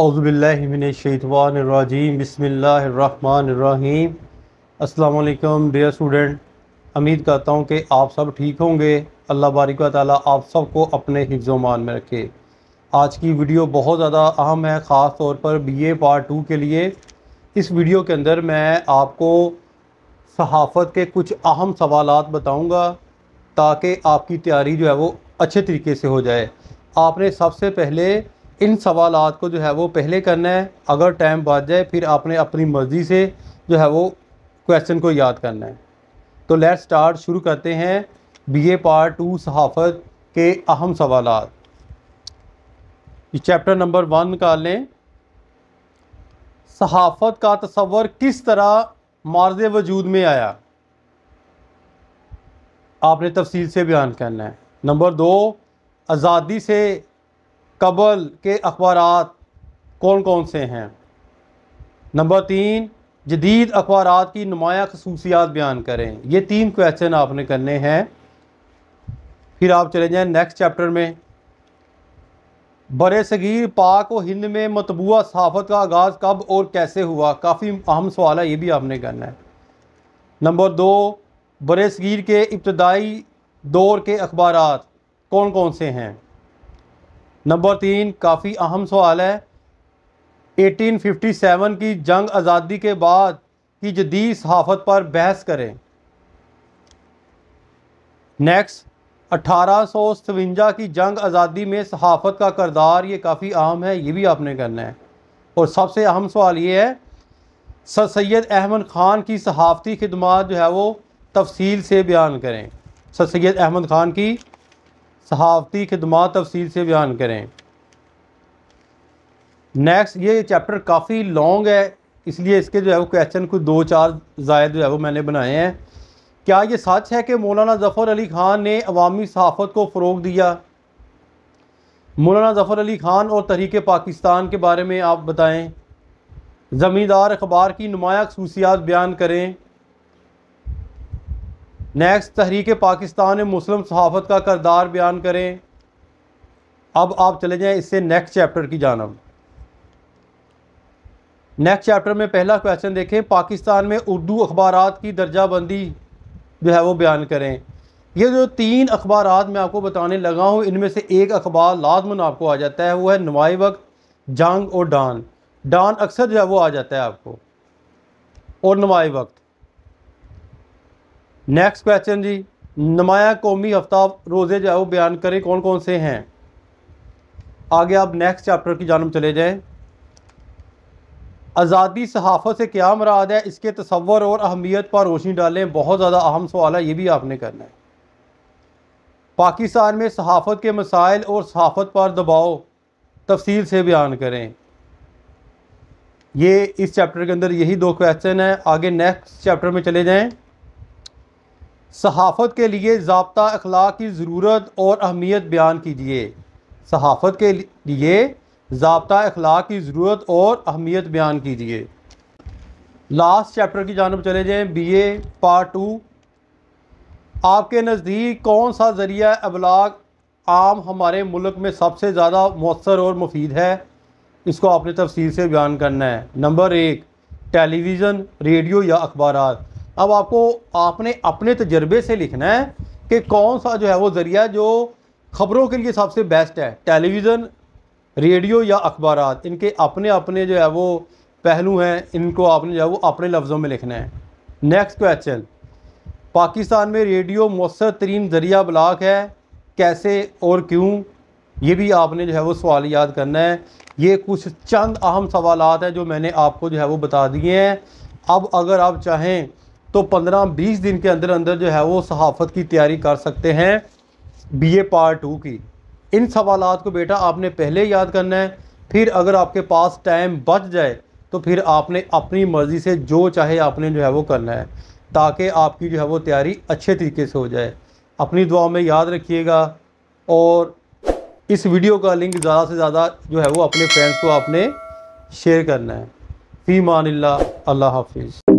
अज़बिल्लिमिनशवानरजीम बसमीम अल्लाम dear student उम्मीद करता हूँ कि आप सब ठीक होंगे अल्लाह बारिक ताली आप को अपने मान में रखे आज की वीडियो बहुत ज़्यादा अहम है ख़ास तौर पर बी ए पार्ट टू के लिए इस वीडियो के अंदर मैं आपको सहाफ़त के कुछ अहम सवाल बताऊँगा ताकि आपकी तैयारी जो है वो अच्छे तरीके से हो जाए आपने सबसे पहले इन सवाल को जो है वो पहले करना है अगर टाइम बच जाए फिर आपने अपनी मर्ज़ी से जो है वो क्वेश्चन को याद करना है तो लेट स्टार्ट शुरू करते हैं बी ए पार्ट टू सहाफ़त के अहम सवाल चैप्टर नंबर वन का लें सहाफ़त का तस्वर किस तरह मार्ज वजूद में आया आपने तफसील से बयान करना है नंबर दो आज़ादी से कबल के अखबार कौन कौन से हैं नंबर तीन जदीद अखबार की नुमाया खसूसियात बयान करें ये तीन क्वेश्चन आपने करने हैं फिर आप चले जाएँ नेक्स्ट चैप्टर में बर सगीर पाक व हिंद में मतबूा सहाफ़त का आगाज़ कब और कैसे हुआ काफ़ी अहम सवाल है ये भी आपने करना है नंबर दो बर सगीर के इब्तदाई दौर के अखबार कौन कौन से हैं नंबर तीन काफ़ी अहम सवाल है 1857 की जंग आज़ादी के बाद की जदीद सहाफ़त पर बहस करें नेक्स्ट अठारह सौ सतवंजा की जंग आज़ादी में सहाफ़त का करदार ये काफ़ी अहम है ये भी आपने करना है और सबसे अहम सवाल ये है सर सैद अहमद ख़ान की सहाफ़ती खदमात जो है वो तफसील से बयान करें सर सैद अहमद ख़ान की सहाफ़ती खदमात तफसील से बयान करें नेक्स्ट ये चैप्टर काफ़ी लॉन्ग है इसलिए इसके जो है वो क्वेश्चन कुछ दो चार जायद जो है वो मैंने बनाए हैं क्या ये सच है कि मौलाना ज़फ़र अली ख़ान ने अवामी सहाफ़त को फ़रोग दिया मौलाना ज़फ़र अली ख़ान और तहरीक पाकिस्तान के बारे में आप बताएं ज़मींदार अखबार की नुमाया खसूसियात बयान करें नेक्स्ट तहरीक पाकिस्तान में मुस्लिम सहाफ़त का करदार बयान करें अब आप चले जाएं इससे नेक्स्ट चैप्टर की जानब नेक्स्ट चैप्टर में पहला क्वेश्चन देखें पाकिस्तान में उर्दू अखबार की दर्जाबंदी जो है वो बयान करें ये जो तीन अखबार मैं आपको बताने लगा हूँ इनमें से एक अखबार लाजमन आपको आ जाता है वो है नुमाई वक्त जंग और डान डान अक्सर जो है वो आ जाता है आपको और नुमाई वक्त नेक्स्ट क्वेश्चन जी नुमाया कौमी हफ्ता रोज़े जो है वो बयान करें कौन कौन से हैं आगे आप नेक्स्ट चैप्टर की जानब चले जाएँ आज़ादी सहाफ़त से क्या मराद है इसके तस्वर और अहमियत पर रोशनी डालें बहुत ज़्यादा अहम सवाल है ये भी आपने करना है पाकिस्तान में सहाफ़त के मसाइल और सहाफ़त पर दबाव तफसील से बयान करें ये इस चैप्टर के अंदर यही दो क्वेश्चन हैं आगे नेक्स्ट चैप्टर में चले जाएँ सहाफ़त के लिए जबता अखलाक की ज़रूरत और अहमियत बयान कीजिए सहाफ़त के लिए जबता अखलाक की ज़रूरत और अहमियत बयान कीजिए लास्ट चैप्टर की जानब चले जाएँ बी ए पार्ट टू आपके नज़दीक कौन सा ज़रिया अबलाग आम हमारे मुल्क में सबसे ज़्यादा मौसर और मुफीद है इसको आपने तफसील से बयान करना है नंबर एक टेलीविज़न रेडियो या अखबार अब आपको आपने अपने तजर्बे से लिखना है कि कौन सा जो है वो ज़रिया जो ख़बरों के लिए सबसे बेस्ट है टेलीविज़न रेडियो या अखबार इनके अपने अपने जो है वो पहलू हैं इनको आपने जो है वो अपने लफ्ज़ों में लिखना है नेक्स्ट क्वेश्चन पाकिस्तान में रेडियो मौसर तरीन ज़रिया ब्लाक है कैसे और क्यों ये भी आपने जो है वो सवाल याद करना है ये कुछ चंद अहम सवाल हैं जो मैंने आपको जो है वो बता दिए हैं अब अगर आप चाहें तो 15-20 दिन के अंदर अंदर जो है वो सहाफ़त की तैयारी कर सकते हैं बीए पार्ट टू की इन सवाल को बेटा आपने पहले याद करना है फिर अगर आपके पास टाइम बच जाए तो फिर आपने अपनी मर्ज़ी से जो चाहे आपने जो है वो करना है ताकि आपकी जो है वो तैयारी अच्छे तरीके से हो जाए अपनी दुआ में याद रखिएगा और इस वीडियो का लिंक ज़्यादा से ज़्यादा जो है वो अपने फ्रेंड्स को आपने शेयर करना है फ़ी मान अल्लाह हाफिज़